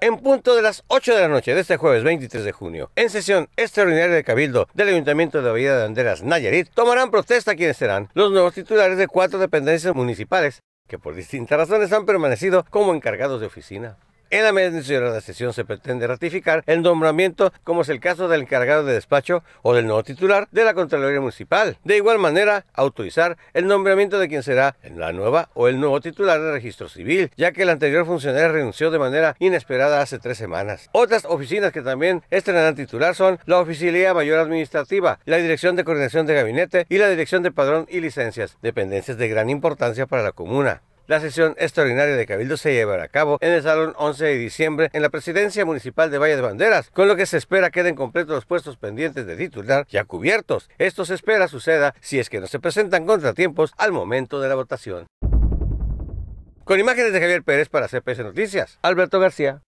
en punto de las 8 de la noche de este jueves 23 de junio, en sesión extraordinaria de Cabildo del Ayuntamiento de la de Anderas, Nayarit, tomarán protesta quienes serán los nuevos titulares de cuatro dependencias municipales que por distintas razones han permanecido como encargados de oficina. En la la sesión se pretende ratificar el nombramiento, como es el caso del encargado de despacho o del nuevo titular de la Contraloría Municipal. De igual manera, autorizar el nombramiento de quien será la nueva o el nuevo titular de registro civil, ya que el anterior funcionario renunció de manera inesperada hace tres semanas. Otras oficinas que también estrenarán titular son la Oficialía Mayor Administrativa, la Dirección de Coordinación de Gabinete y la Dirección de Padrón y Licencias, dependencias de gran importancia para la comuna. La sesión extraordinaria de Cabildo se llevará a cabo en el Salón 11 de diciembre en la Presidencia Municipal de Valle de Banderas, con lo que se espera queden completos los puestos pendientes de titular ya cubiertos. Esto se espera suceda si es que no se presentan contratiempos al momento de la votación. Con imágenes de Javier Pérez para CPS Noticias, Alberto García.